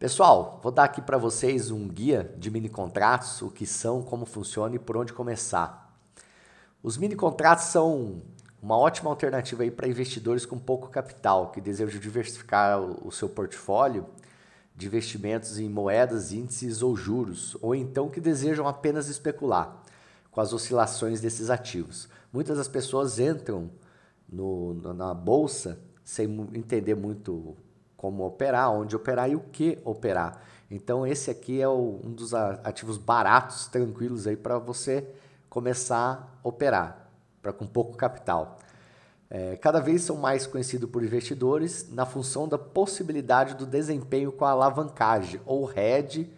Pessoal, vou dar aqui para vocês um guia de mini contratos, o que são, como funciona e por onde começar. Os mini contratos são uma ótima alternativa aí para investidores com pouco capital que desejam diversificar o seu portfólio de investimentos em moedas, índices ou juros, ou então que desejam apenas especular com as oscilações desses ativos. Muitas das pessoas entram no, na bolsa sem entender muito como operar, onde operar e o que operar. Então esse aqui é o, um dos ativos baratos, tranquilos aí para você começar a operar, para com pouco capital. É, cada vez são mais conhecidos por investidores na função da possibilidade do desempenho com a alavancagem ou hedge,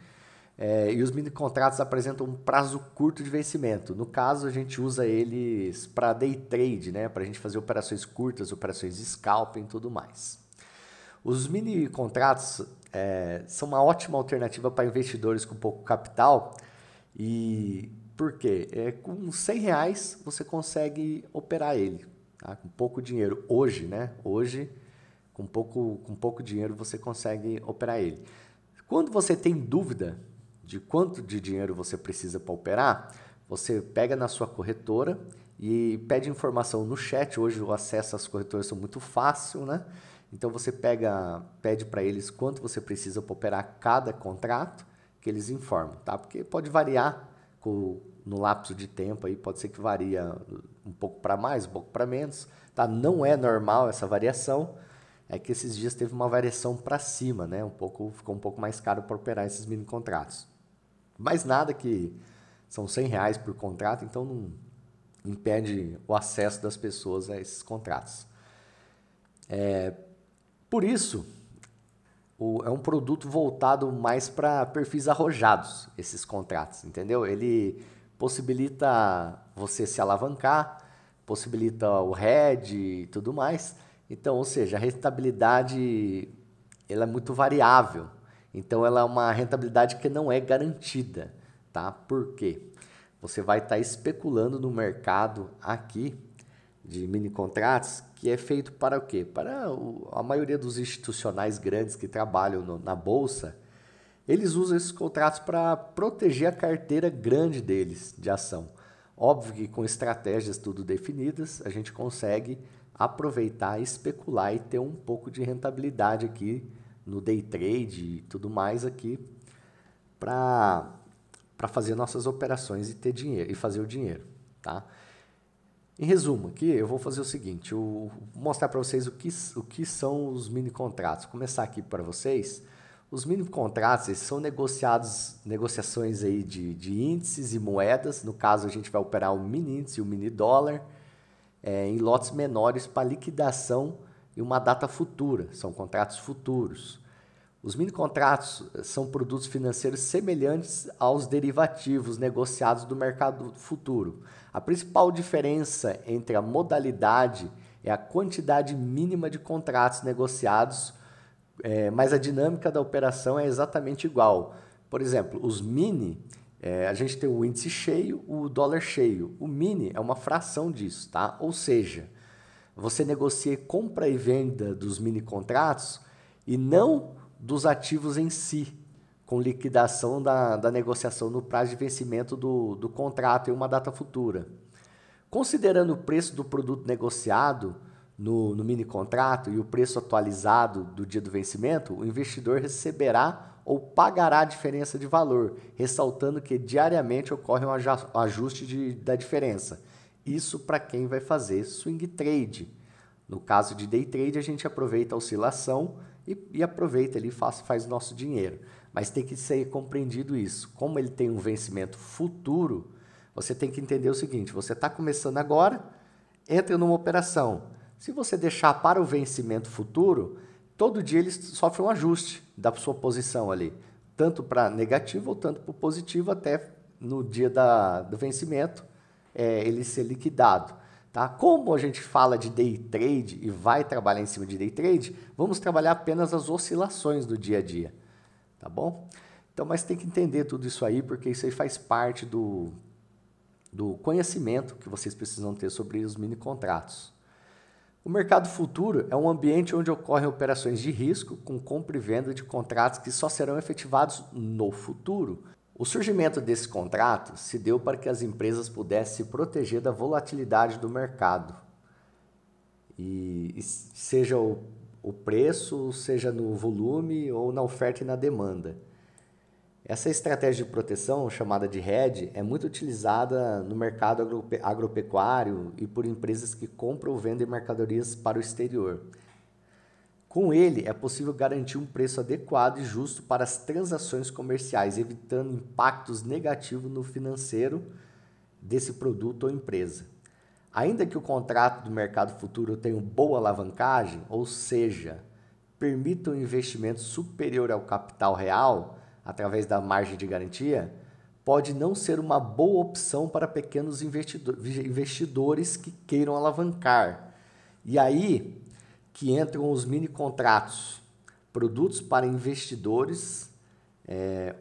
é, e os mini contratos apresentam um prazo curto de vencimento. No caso, a gente usa eles para day trade, né? para a gente fazer operações curtas, operações scalping e tudo mais. Os mini contratos é, são uma ótima alternativa para investidores com pouco capital e por quê? É, com 100 reais você consegue operar ele, tá? com pouco dinheiro. Hoje, né? Hoje, com pouco, com pouco dinheiro você consegue operar ele. Quando você tem dúvida de quanto de dinheiro você precisa para operar, você pega na sua corretora e pede informação no chat. Hoje o acesso às corretoras são muito fácil, né? Então você pega, pede para eles quanto você precisa para operar cada contrato, que eles informam, tá? Porque pode variar com, no lapso de tempo aí, pode ser que varia um pouco para mais, um pouco para menos, tá? Não é normal essa variação. É que esses dias teve uma variação para cima, né? Um pouco ficou um pouco mais caro para operar esses mini contratos. Mas nada que são 100 reais por contrato, então não impede o acesso das pessoas a esses contratos. É, por isso, o, é um produto voltado mais para perfis arrojados, esses contratos, entendeu? Ele possibilita você se alavancar, possibilita o RED e tudo mais. Então, ou seja, a rentabilidade ela é muito variável. Então, ela é uma rentabilidade que não é garantida, tá? Por quê? Você vai estar tá especulando no mercado aqui de mini contratos que é feito para o quê? Para o, a maioria dos institucionais grandes que trabalham no, na bolsa, eles usam esses contratos para proteger a carteira grande deles de ação. Óbvio que com estratégias tudo definidas, a gente consegue aproveitar, especular e ter um pouco de rentabilidade aqui no day trade e tudo mais aqui para para fazer nossas operações e ter dinheiro e fazer o dinheiro, tá? Em resumo, aqui eu vou fazer o seguinte, eu vou mostrar para vocês o que, o que são os mini contratos. Vou começar aqui para vocês. Os mini contratos eles são negociados, negociações aí de, de índices e moedas. No caso, a gente vai operar o mini índice e o mini dólar é, em lotes menores para liquidação e uma data futura. São contratos futuros. Os mini contratos eh, são produtos financeiros semelhantes aos derivativos negociados do mercado futuro. A principal diferença entre a modalidade é a quantidade mínima de contratos negociados, é, mas a dinâmica da operação é exatamente igual. Por exemplo, os mini, é, a gente tem o índice cheio, o dólar cheio. O mini é uma fração disso, tá? Ou seja, você negocia compra e venda dos mini contratos e não dos ativos em si, com liquidação da, da negociação no prazo de vencimento do, do contrato em uma data futura. Considerando o preço do produto negociado no, no mini contrato e o preço atualizado do dia do vencimento, o investidor receberá ou pagará a diferença de valor, ressaltando que diariamente ocorre um ajuste de, da diferença. Isso para quem vai fazer swing trade. No caso de day trade, a gente aproveita a oscilação e, e aproveita ali e faz, faz nosso dinheiro. Mas tem que ser compreendido isso. Como ele tem um vencimento futuro, você tem que entender o seguinte: você está começando agora, entra numa operação. Se você deixar para o vencimento futuro, todo dia ele sofre um ajuste da sua posição ali, tanto para negativo ou tanto para positivo, até no dia da, do vencimento é, ele ser liquidado. Tá? Como a gente fala de day trade e vai trabalhar em cima de day trade, vamos trabalhar apenas as oscilações do dia a dia, tá bom? Então, mas tem que entender tudo isso aí, porque isso aí faz parte do, do conhecimento que vocês precisam ter sobre os mini contratos. O mercado futuro é um ambiente onde ocorrem operações de risco com compra e venda de contratos que só serão efetivados no futuro. O surgimento desse contrato se deu para que as empresas pudessem se proteger da volatilidade do mercado. E, e seja o, o preço, seja no volume ou na oferta e na demanda. Essa estratégia de proteção, chamada de hedge, é muito utilizada no mercado agrope agropecuário e por empresas que compram ou vendem mercadorias para o exterior. Com ele, é possível garantir um preço adequado e justo para as transações comerciais, evitando impactos negativos no financeiro desse produto ou empresa. Ainda que o contrato do mercado futuro tenha boa alavancagem, ou seja, permita um investimento superior ao capital real através da margem de garantia, pode não ser uma boa opção para pequenos investidores que queiram alavancar. E aí, que entram os mini contratos, produtos para investidores, é,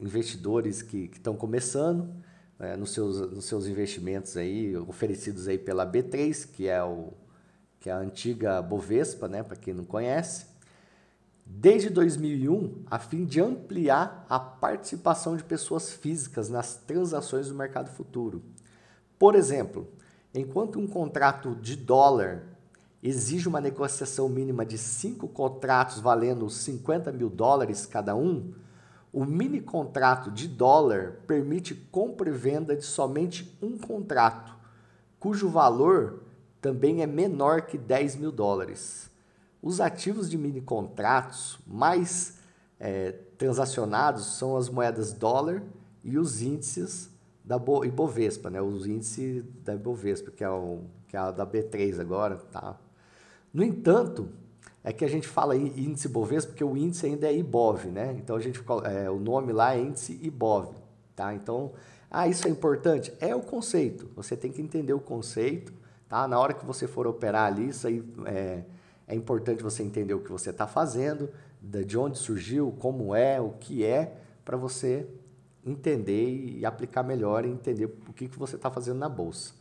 investidores que estão começando é, nos, seus, nos seus investimentos aí oferecidos aí pela B3, que é o que é a antiga Bovespa, né, para quem não conhece, desde 2001, a fim de ampliar a participação de pessoas físicas nas transações do mercado futuro. Por exemplo, enquanto um contrato de dólar exige uma negociação mínima de cinco contratos valendo 50 mil dólares cada um, o mini contrato de dólar permite compra e venda de somente um contrato, cujo valor também é menor que 10 mil dólares. Os ativos de mini contratos mais é, transacionados são as moedas dólar e os índices da Bo Ibovespa, né? os índices da Ibovespa, que é, o, que é a da B3 agora, tá? No entanto, é que a gente fala índice Bovespa porque o índice ainda é IBOV, né? Então a gente é, o nome lá é índice IBOV, tá? Então, ah, isso é importante? É o conceito. Você tem que entender o conceito, tá? Na hora que você for operar ali, isso aí é, é importante você entender o que você está fazendo, de onde surgiu, como é, o que é, para você entender e aplicar melhor e entender o que, que você está fazendo na bolsa.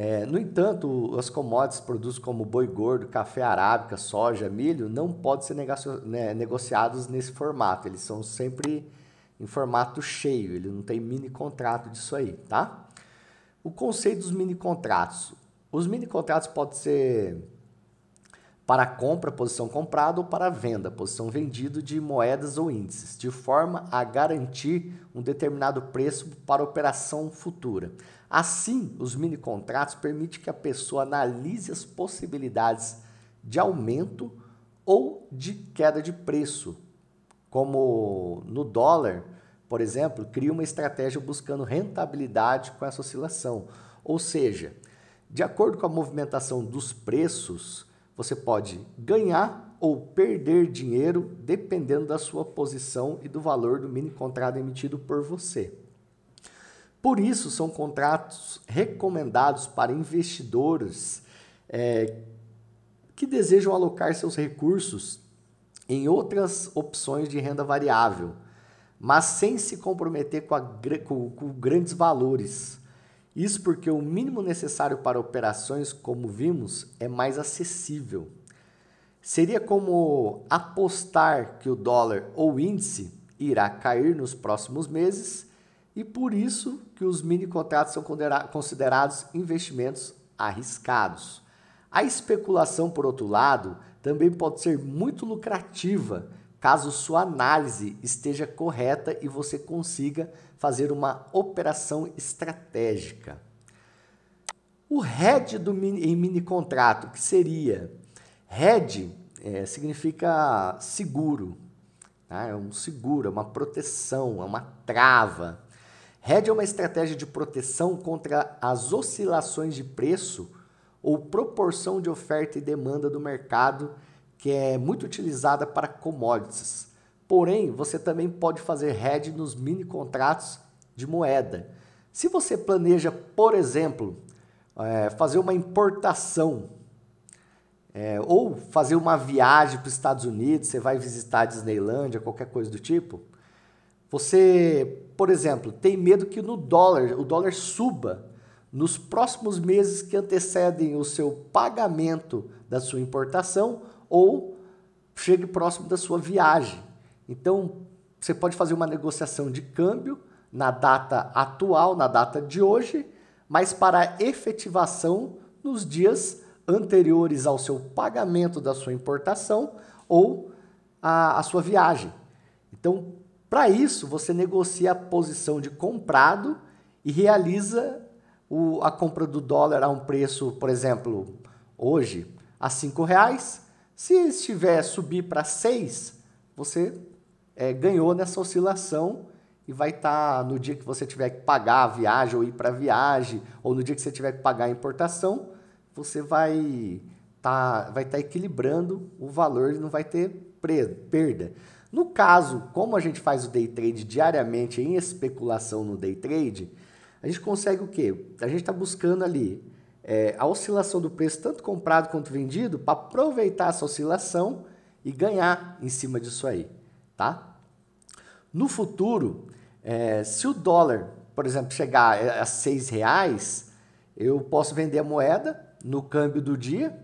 É, no entanto, as commodities produzidas como boi gordo, café arábica, soja, milho não podem ser né, negociados nesse formato. Eles são sempre em formato cheio, ele não tem mini contrato disso aí, tá? O conceito dos mini contratos. Os mini contratos podem ser para compra, posição comprada, ou para venda, posição vendido de moedas ou índices, de forma a garantir um determinado preço para operação futura. Assim, os mini contratos permitem que a pessoa analise as possibilidades de aumento ou de queda de preço, como no dólar, por exemplo, cria uma estratégia buscando rentabilidade com essa oscilação. Ou seja, de acordo com a movimentação dos preços, você pode ganhar ou perder dinheiro dependendo da sua posição e do valor do mini contrato emitido por você. Por isso, são contratos recomendados para investidores é, que desejam alocar seus recursos em outras opções de renda variável, mas sem se comprometer com, a, com, com grandes valores isso porque o mínimo necessário para operações, como vimos, é mais acessível. Seria como apostar que o dólar ou índice irá cair nos próximos meses e por isso que os mini contratos são considerados investimentos arriscados. A especulação, por outro lado, também pode ser muito lucrativa caso sua análise esteja correta e você consiga fazer uma operação estratégica. O head do mini, em mini contrato, que seria head é, significa seguro, tá? é um seguro, é uma proteção, é uma trava. Head é uma estratégia de proteção contra as oscilações de preço ou proporção de oferta e demanda do mercado que é muito utilizada para commodities. Porém, você também pode fazer hedge nos mini contratos de moeda. Se você planeja, por exemplo, é, fazer uma importação é, ou fazer uma viagem para os Estados Unidos, você vai visitar a Disneylandia, qualquer coisa do tipo, você, por exemplo, tem medo que no dólar, o dólar suba nos próximos meses que antecedem o seu pagamento da sua importação ou chegue próximo da sua viagem. Então, você pode fazer uma negociação de câmbio na data atual, na data de hoje, mas para efetivação nos dias anteriores ao seu pagamento da sua importação ou a, a sua viagem. Então, para isso, você negocia a posição de comprado e realiza o, a compra do dólar a um preço, por exemplo, hoje a R$ reais se estiver subir para 6, você é, ganhou nessa oscilação e vai estar tá, no dia que você tiver que pagar a viagem ou ir para a viagem, ou no dia que você tiver que pagar a importação, você vai tá, vai estar tá equilibrando o valor e não vai ter perda. No caso, como a gente faz o day trade diariamente em especulação no day trade, a gente consegue o quê? A gente está buscando ali é, a oscilação do preço, tanto comprado quanto vendido, para aproveitar essa oscilação e ganhar em cima disso aí, tá? No futuro, é, se o dólar, por exemplo, chegar a seis reais, eu posso vender a moeda no câmbio do dia.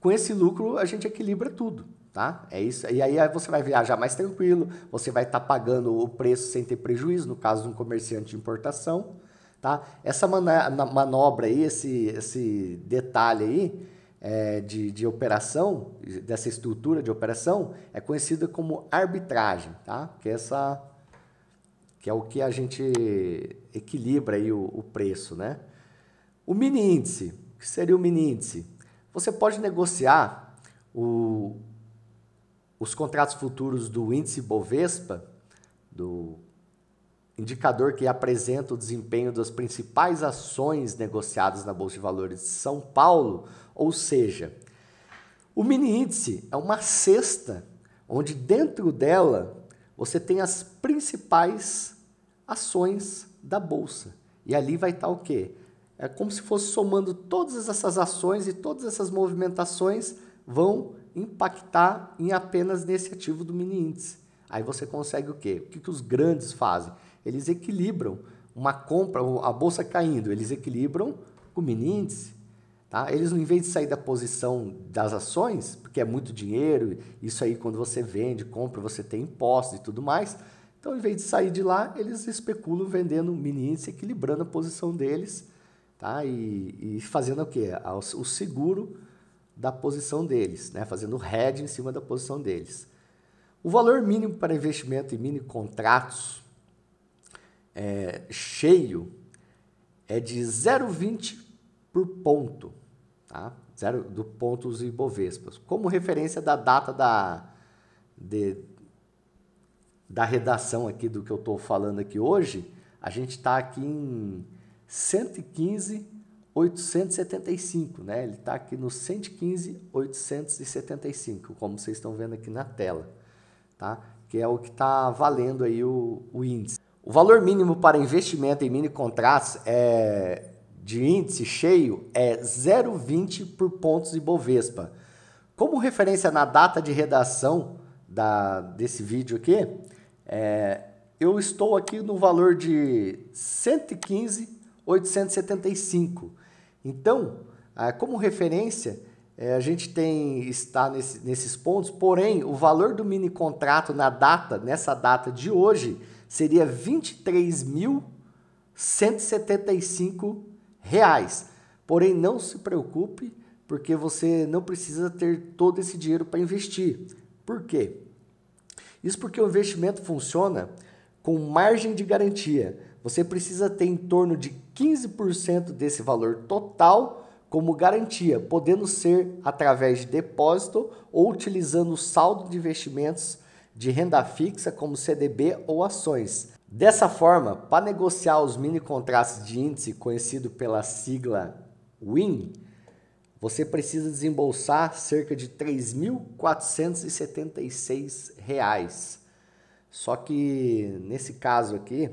Com esse lucro, a gente equilibra tudo, tá? É isso. E aí você vai viajar mais tranquilo, você vai estar tá pagando o preço sem ter prejuízo, no caso de um comerciante de importação. Tá? Essa manobra aí, esse, esse detalhe aí é, de, de operação, dessa estrutura de operação, é conhecida como arbitragem, tá? que, é essa, que é o que a gente equilibra aí o, o preço. Né? O mini índice, o que seria o mini índice? Você pode negociar o, os contratos futuros do índice Bovespa, do indicador que apresenta o desempenho das principais ações negociadas na Bolsa de Valores de São Paulo, ou seja, o mini índice é uma cesta onde dentro dela você tem as principais ações da bolsa. E ali vai estar o quê? É como se fosse somando todas essas ações e todas essas movimentações vão impactar em apenas nesse ativo do mini índice. Aí você consegue o quê? O que, que os grandes fazem? eles equilibram uma compra, a bolsa caindo, eles equilibram com o mini índice. Tá? Eles, em vez de sair da posição das ações, porque é muito dinheiro, isso aí quando você vende, compra, você tem impostos e tudo mais. Então, em vez de sair de lá, eles especulam vendendo mini índice, equilibrando a posição deles tá? e, e fazendo o quê? O seguro da posição deles, né? fazendo hedge em cima da posição deles. O valor mínimo para investimento em mini contratos é, cheio é de 0,20 por ponto, tá? Zero, do pontos e bovespas, como referência da data da, de, da redação aqui do que eu estou falando aqui hoje, a gente está aqui em 115,875, né? Ele está aqui no 115,875, como vocês estão vendo aqui na tela, tá? Que é o que está valendo aí o, o índice. O valor mínimo para investimento em mini contratos é, de índice cheio é 0,20 por pontos Ibovespa. Como referência na data de redação da, desse vídeo aqui, é, eu estou aqui no valor de 115,875. Então, é, como referência, é, a gente tem está nesse, nesses pontos, porém, o valor do mini contrato na data, nessa data de hoje, seria R$ 23.175. Porém, não se preocupe, porque você não precisa ter todo esse dinheiro para investir. Por quê? Isso porque o investimento funciona com margem de garantia. Você precisa ter em torno de 15% desse valor total como garantia, podendo ser através de depósito ou utilizando o saldo de investimentos de renda fixa como CDB ou ações. Dessa forma, para negociar os mini contratos de índice conhecido pela sigla WIN, você precisa desembolsar cerca de R$ 3.476. Só que nesse caso aqui,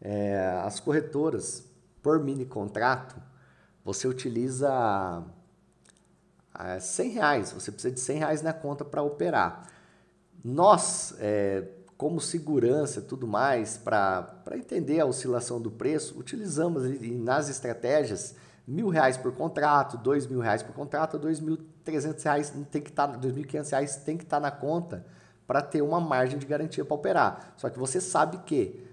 é, as corretoras, por mini contrato, você utiliza é, reais, você precisa de R$ reais na conta para operar nós, é, como segurança e tudo mais, para entender a oscilação do preço, utilizamos nas estratégias mil reais por contrato, dois mil reais por contrato, dois mil trezentos reais tem que estar, tá, dois mil quinhentos reais tem que estar tá na conta para ter uma margem de garantia para operar. Só que você sabe que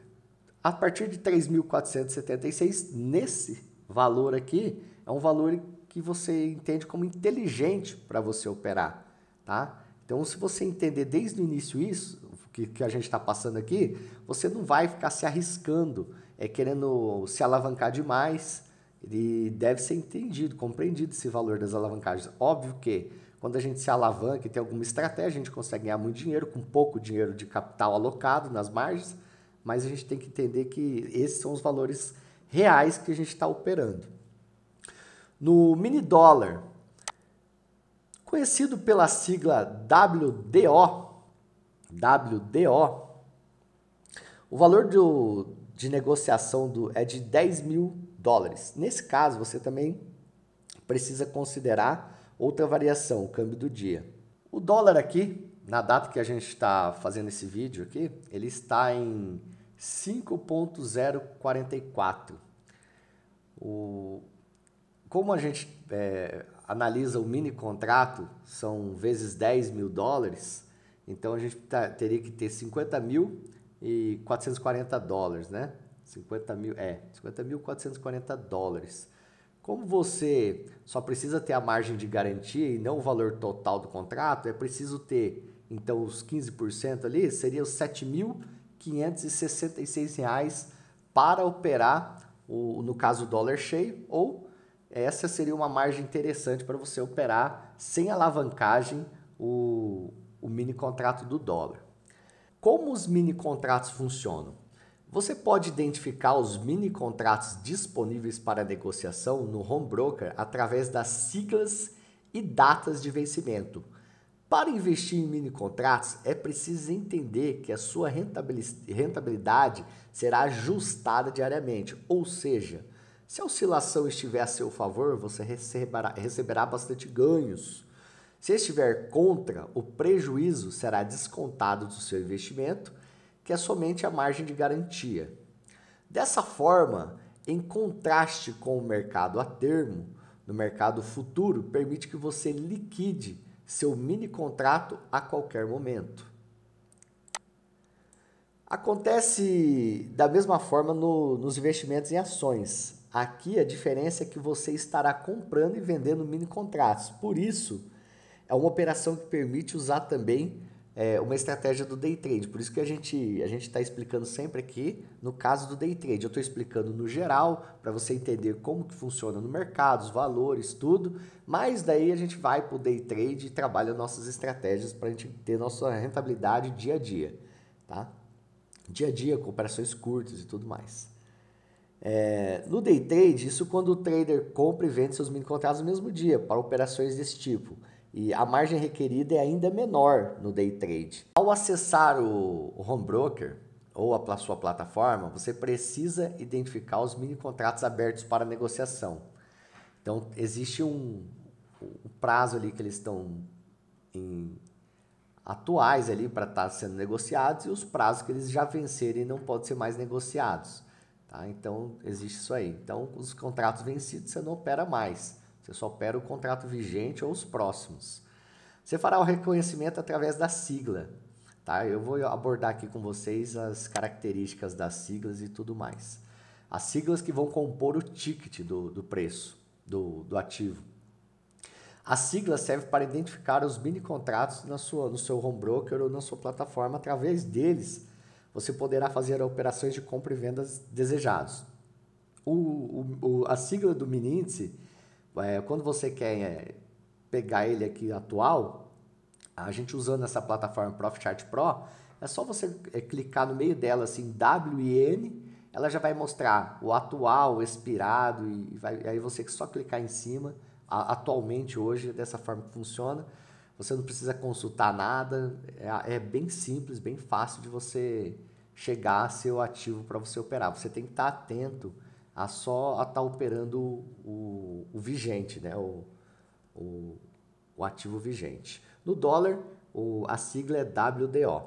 a partir de 3.476, nesse valor aqui, é um valor que você entende como inteligente para você operar, tá? Então, se você entender desde o início isso, que, que a gente está passando aqui, você não vai ficar se arriscando, é querendo se alavancar demais. Ele deve ser entendido, compreendido esse valor das alavancagens. Óbvio que quando a gente se alavanca e tem alguma estratégia, a gente consegue ganhar muito dinheiro com pouco dinheiro de capital alocado nas margens, mas a gente tem que entender que esses são os valores reais que a gente está operando. No mini dólar, conhecido pela sigla WDO, WDO, o valor do, de negociação do, é de 10 mil dólares. Nesse caso, você também precisa considerar outra variação, o câmbio do dia. O dólar aqui, na data que a gente está fazendo esse vídeo aqui, ele está em 5.044. O, como a gente é, analisa o mini contrato, são vezes 10 mil dólares, então a gente tá, teria que ter 50 mil e 440 dólares, né? 50 mil, é, 50 mil 440 dólares. Como você só precisa ter a margem de garantia e não o valor total do contrato, é preciso ter, então, os 15% ali, seria os 7.566 reais para operar, o, no caso, o dólar cheio ou essa seria uma margem interessante para você operar sem alavancagem o, o mini contrato do dólar. Como os mini contratos funcionam? Você pode identificar os mini contratos disponíveis para negociação no home broker através das siglas e datas de vencimento. Para investir em mini contratos, é preciso entender que a sua rentabilidade será ajustada diariamente, ou seja, se a oscilação estiver a seu favor, você receberá, receberá bastante ganhos. Se estiver contra, o prejuízo será descontado do seu investimento, que é somente a margem de garantia. Dessa forma, em contraste com o mercado a termo, no mercado futuro permite que você liquide seu mini contrato a qualquer momento. Acontece da mesma forma no, nos investimentos em ações. Aqui a diferença é que você estará comprando e vendendo mini contratos. Por isso, é uma operação que permite usar também é, uma estratégia do day trade. Por isso que a gente a gente está explicando sempre aqui no caso do day trade. Eu estou explicando no geral para você entender como que funciona no mercado, os valores, tudo. Mas daí a gente vai para o day trade e trabalha nossas estratégias para a gente ter nossa rentabilidade dia a dia, tá? Dia a dia, com operações curtas e tudo mais. É, no day trade, isso quando o trader compra e vende seus mini contratos no mesmo dia, para operações desse tipo. E a margem requerida é ainda menor no day trade. Ao acessar o, o home broker ou a sua plataforma, você precisa identificar os mini contratos abertos para negociação. Então, existe um, um prazo ali que eles estão em, atuais ali para estar tá sendo negociados e os prazos que eles já vencerem não podem ser mais negociados. Tá? Então, existe isso aí. Então, os contratos vencidos você não opera mais. Você só opera o contrato vigente ou os próximos. Você fará o reconhecimento através da sigla. Tá? Eu vou abordar aqui com vocês as características das siglas e tudo mais. As siglas que vão compor o ticket do, do preço, do, do ativo. A sigla serve para identificar os mini contratos na sua, no seu home broker ou na sua plataforma. Através deles, você poderá fazer operações de compra e vendas desejados. O, o, o, a sigla do mini é, quando você quer é, pegar ele aqui atual, a gente usando essa plataforma Profit Chart Pro, é só você é, clicar no meio dela assim, WN, ela já vai mostrar o atual, o expirado, e, vai, e aí você só clicar em cima. A, atualmente, hoje, dessa forma que funciona você não precisa consultar nada, é, é bem simples, bem fácil de você chegar a seu ativo para você operar. Você tem que estar tá atento a só a estar tá operando o, o vigente, né? O, o, o, ativo vigente. No dólar, o, a sigla é WDO.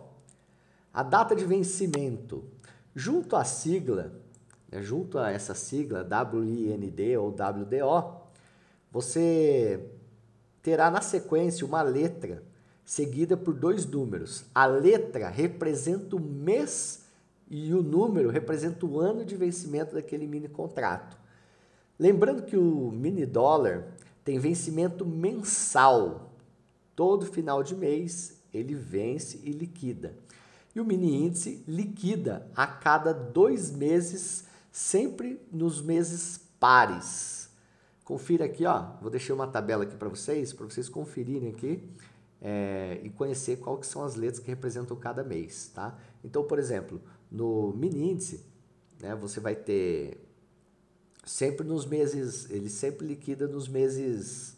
A data de vencimento. Junto à sigla, né, junto a essa sigla, WIND ou WDO, você terá na sequência uma letra seguida por dois números. A letra representa o mês e o número representa o ano de vencimento daquele mini contrato. Lembrando que o mini dólar tem vencimento mensal. Todo final de mês ele vence e liquida. E o mini índice liquida a cada dois meses, sempre nos meses pares. Confira aqui, ó. Vou deixar uma tabela aqui para vocês, para vocês conferirem aqui é, e conhecer qual que são as letras que representam cada mês, tá? Então, por exemplo, no mini índice, né, você vai ter sempre nos meses, ele sempre liquida nos meses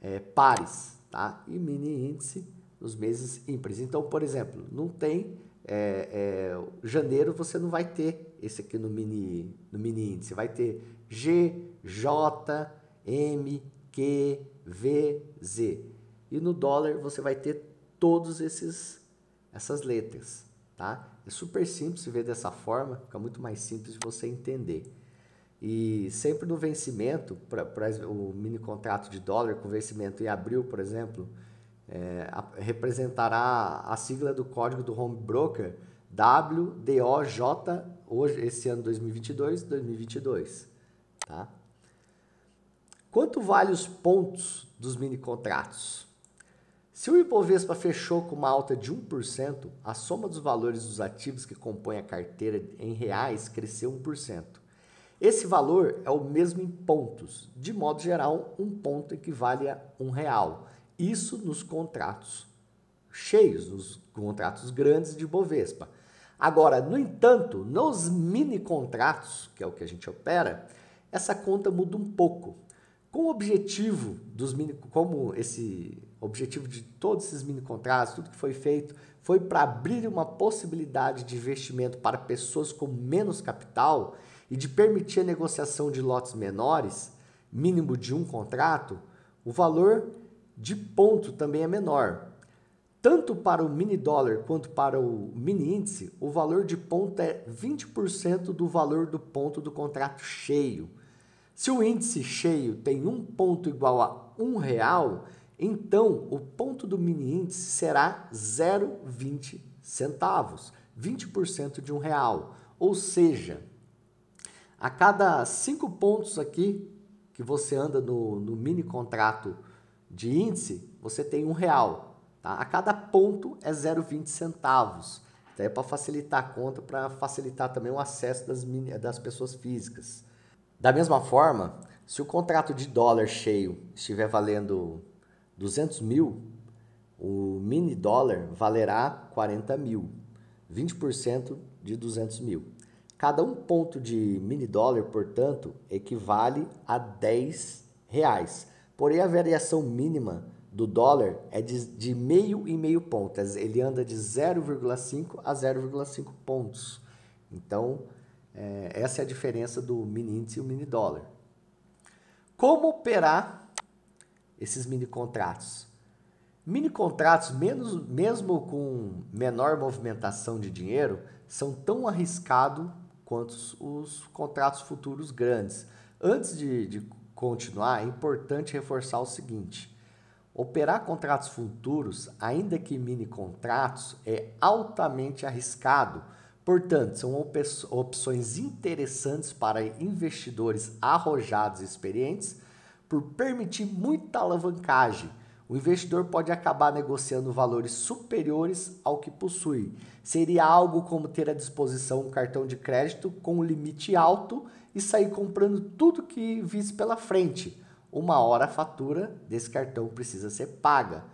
é, pares, tá? E mini índice nos meses ímpares. Então, por exemplo, não tem é, é, janeiro você não vai ter esse aqui no mini, no mini índice, vai ter G, J, M, Q, V, Z. E no dólar você vai ter todos esses essas letras, tá? É super simples ver dessa forma, fica muito mais simples de você entender. E sempre no vencimento, para o mini contrato de dólar com vencimento em abril, por exemplo, é, a, representará a sigla do código do home broker WDOJ, hoje, esse ano 2022, 2022. Tá? Quanto vale os pontos dos mini contratos? Se o Ibovespa fechou com uma alta de 1%, a soma dos valores dos ativos que compõem a carteira em reais cresceu 1%. Esse valor é o mesmo em pontos. De modo geral, um ponto equivale a um real. Isso nos contratos cheios, nos contratos grandes de Bovespa. Agora, no entanto, nos mini contratos, que é o que a gente opera, essa conta muda um pouco. Com o objetivo dos mini, como esse objetivo de todos esses mini contratos, tudo que foi feito, foi para abrir uma possibilidade de investimento para pessoas com menos capital e de permitir a negociação de lotes menores, mínimo de um contrato, o valor de ponto também é menor. Tanto para o mini dólar quanto para o mini índice, o valor de ponto é 20% do valor do ponto do contrato cheio. Se o índice cheio tem um ponto igual a um real, então o ponto do mini índice será 0,20 centavos, 20% de um real. Ou seja, a cada cinco pontos aqui que você anda no, no mini contrato de índice, você tem um real. Tá? A cada ponto é 0,20 centavos. Então é para facilitar a conta, para facilitar também o acesso das, mini, das pessoas físicas. Da mesma forma, se o contrato de dólar cheio estiver valendo 200 mil, o mini dólar valerá 40 mil, 20% de 200 mil. Cada um ponto de mini dólar, portanto, equivale a 10 reais. Porém, a variação mínima do dólar é de, de meio e meio ponto. Ele anda de 0,5 a 0,5 pontos. Então, é, essa é a diferença do mini índice e o mini dólar. Como operar esses mini contratos? Mini contratos, menos, mesmo com menor movimentação de dinheiro, são tão arriscados quanto os, os contratos futuros grandes. Antes de, de continuar, é importante reforçar o seguinte: operar contratos futuros, ainda que mini contratos, é altamente arriscado Portanto, são opções interessantes para investidores arrojados e experientes por permitir muita alavancagem. O investidor pode acabar negociando valores superiores ao que possui. Seria algo como ter à disposição um cartão de crédito com um limite alto e sair comprando tudo que visse pela frente. Uma hora a fatura desse cartão precisa ser paga.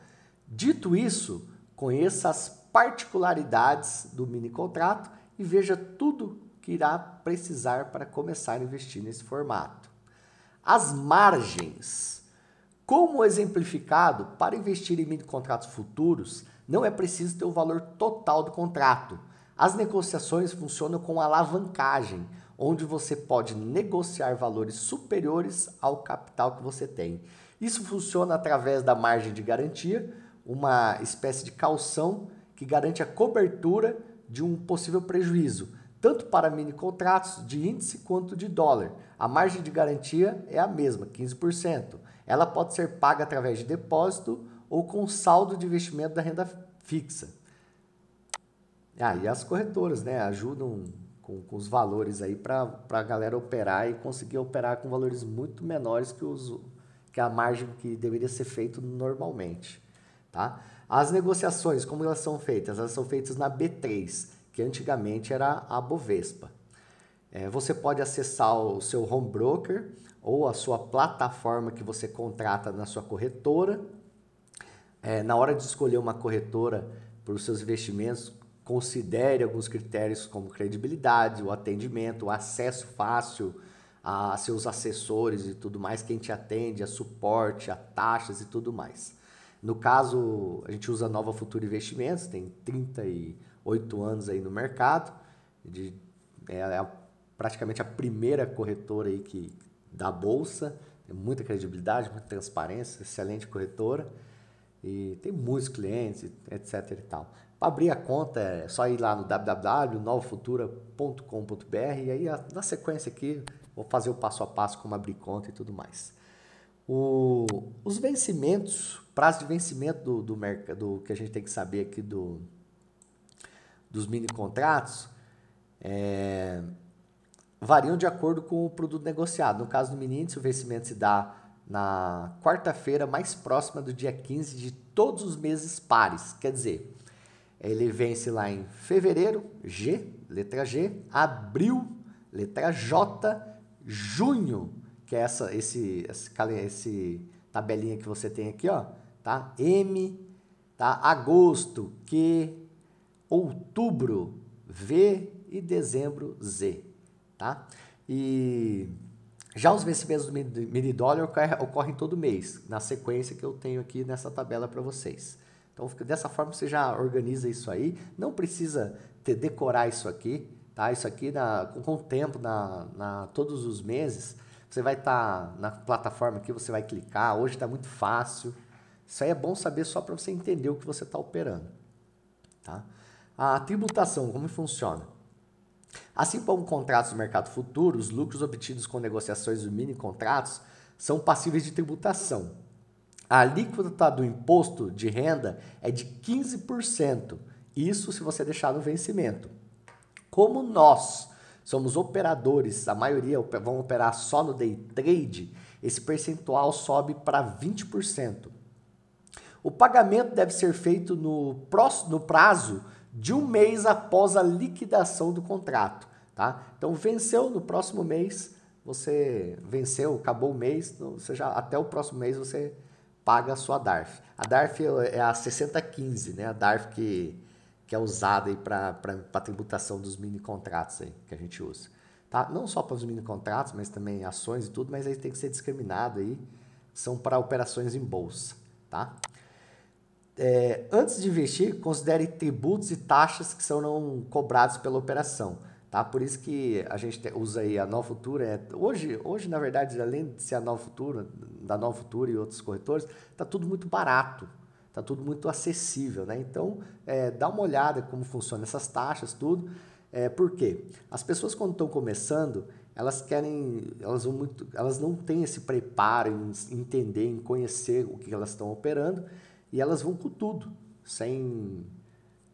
Dito isso, conheça as particularidades do mini contrato e veja tudo que irá precisar para começar a investir nesse formato. As margens. Como exemplificado, para investir em mini contratos futuros, não é preciso ter o valor total do contrato. As negociações funcionam com alavancagem, onde você pode negociar valores superiores ao capital que você tem. Isso funciona através da margem de garantia, uma espécie de calção que garante a cobertura de um possível prejuízo, tanto para mini contratos de índice quanto de dólar. A margem de garantia é a mesma, 15%. Ela pode ser paga através de depósito ou com saldo de investimento da renda fixa. Ah, e as corretoras, né, ajudam com, com os valores aí para a galera operar e conseguir operar com valores muito menores que, os, que a margem que deveria ser feito normalmente, tá? As negociações, como elas são feitas? Elas são feitas na B3, que antigamente era a Bovespa. É, você pode acessar o seu home broker ou a sua plataforma que você contrata na sua corretora. É, na hora de escolher uma corretora para os seus investimentos, considere alguns critérios como credibilidade, o atendimento, o acesso fácil a seus assessores e tudo mais, quem te atende, a suporte, a taxas e tudo mais. No caso, a gente usa Nova Futura Investimentos, tem 38 anos aí no mercado, de, é, é praticamente a primeira corretora aí que, da Bolsa, tem muita credibilidade, muita transparência, excelente corretora, e tem muitos clientes, etc e tal. Para abrir a conta é só ir lá no www.novofutura.com.br e aí na sequência aqui vou fazer o passo a passo como abrir conta e tudo mais. O, os vencimentos, prazo de vencimento do, do mercado, do que a gente tem que saber aqui do, dos mini contratos, é, variam de acordo com o produto negociado. No caso do mini índice, o vencimento se dá na quarta-feira mais próxima do dia 15 de todos os meses pares. Quer dizer, ele vence lá em fevereiro, G, letra G, abril, letra J, junho, que é essa, esse, esse, esse tabelinha que você tem aqui, ó, tá? M, tá? Agosto, Q, outubro, V e dezembro, Z, tá? E já os vencimentos do dólar ocorrem todo mês, na sequência que eu tenho aqui nessa tabela para vocês. Então, dessa forma, você já organiza isso aí. Não precisa ter, decorar isso aqui, tá? Isso aqui, na, com o tempo, na, na, todos os meses, você vai estar tá na plataforma que você vai clicar, hoje está muito fácil. Isso aí é bom saber só para você entender o que você está operando. Tá? A tributação, como funciona? Assim como contratos do mercado futuro, os lucros obtidos com negociações de mini contratos são passíveis de tributação. A alíquota do imposto de renda é de 15%, isso se você deixar no vencimento. Como nós somos operadores, a maioria vão operar só no day trade, esse percentual sobe para 20%. O pagamento deve ser feito no, próximo, no prazo de um mês após a liquidação do contrato. Tá? Então, venceu no próximo mês, você venceu, acabou o mês, você já, até o próximo mês você paga a sua DARF. A DARF é a 6015, né? a DARF que que é usada para a tributação dos mini contratos aí, que a gente usa. Tá? Não só para os mini contratos, mas também ações e tudo, mas aí tem que ser discriminado aí, são para operações em bolsa. Tá? É, antes de investir, considere tributos e taxas que são não cobrados pela operação. Tá? Por isso que a gente usa aí a Nova Futura. É, hoje, hoje, na verdade, além de ser a Nova Futura, da Nova Futura e outros corretores, está tudo muito barato. Está tudo muito acessível, né? Então, é, dá uma olhada como funcionam essas taxas, tudo. É, por quê? As pessoas quando estão começando, elas querem, elas vão muito, elas não têm esse preparo em entender, em conhecer o que elas estão operando e elas vão com tudo, sem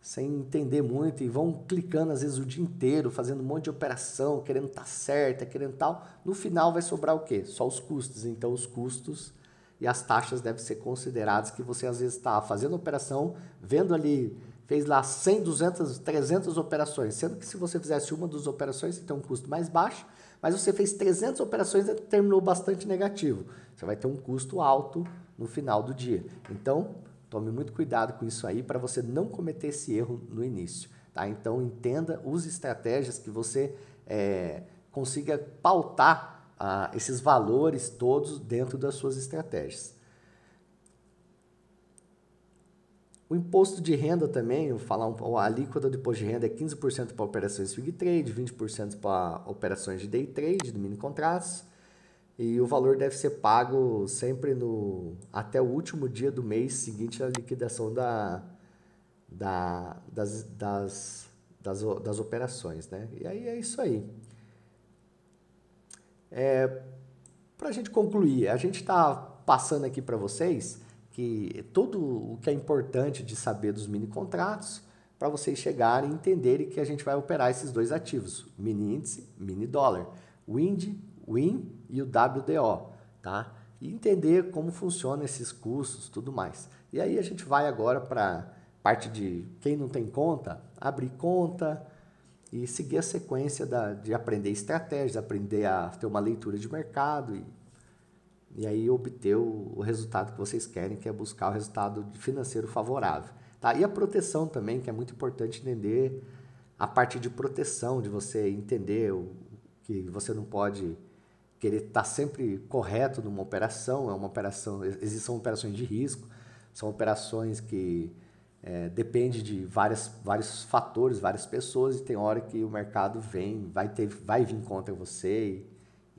sem entender muito e vão clicando às vezes o dia inteiro, fazendo um monte de operação, querendo estar tá certa, querendo tal. No final vai sobrar o quê? Só os custos. Então os custos e as taxas devem ser consideradas que você às vezes está fazendo operação, vendo ali, fez lá 100, 200, 300 operações, sendo que se você fizesse uma das operações, você tem um custo mais baixo, mas você fez 300 operações e terminou bastante negativo. Você vai ter um custo alto no final do dia. Então, tome muito cuidado com isso aí para você não cometer esse erro no início. Tá? Então, entenda, use estratégias que você é, consiga pautar esses valores todos dentro das suas estratégias. O imposto de renda também, vou falar um, a alíquota do imposto de renda é 15% para operações swing trade, 20% para operações de day trade, de mini contratos, e o valor deve ser pago sempre no até o último dia do mês seguinte à liquidação da, da, das, das, das, das operações, né? E aí é isso aí é, para a gente concluir, a gente está passando aqui para vocês que tudo o que é importante de saber dos mini contratos para vocês chegarem e entenderem que a gente vai operar esses dois ativos, mini índice, mini dólar, WIND, WIN e o WDO, tá? E entender como funcionam esses custos, tudo mais. E aí a gente vai agora para parte de quem não tem conta, abrir conta, e seguir a sequência da, de aprender estratégias, aprender a ter uma leitura de mercado e, e aí obter o, o resultado que vocês querem, que é buscar o resultado financeiro favorável. Tá? E a proteção também, que é muito importante entender a parte de proteção, de você entender o, que você não pode querer estar tá sempre correto numa operação, é uma operação, existem operações de risco, são operações que é, depende de várias, vários fatores, várias pessoas, e tem hora que o mercado vem, vai, ter, vai vir contra você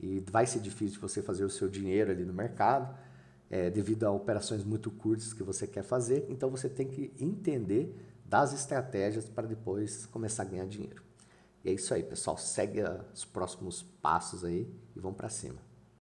e, e vai ser difícil você fazer o seu dinheiro ali no mercado, é, devido a operações muito curtas que você quer fazer. Então você tem que entender das estratégias para depois começar a ganhar dinheiro. E é isso aí, pessoal. Segue ah, os próximos passos aí e vamos para cima.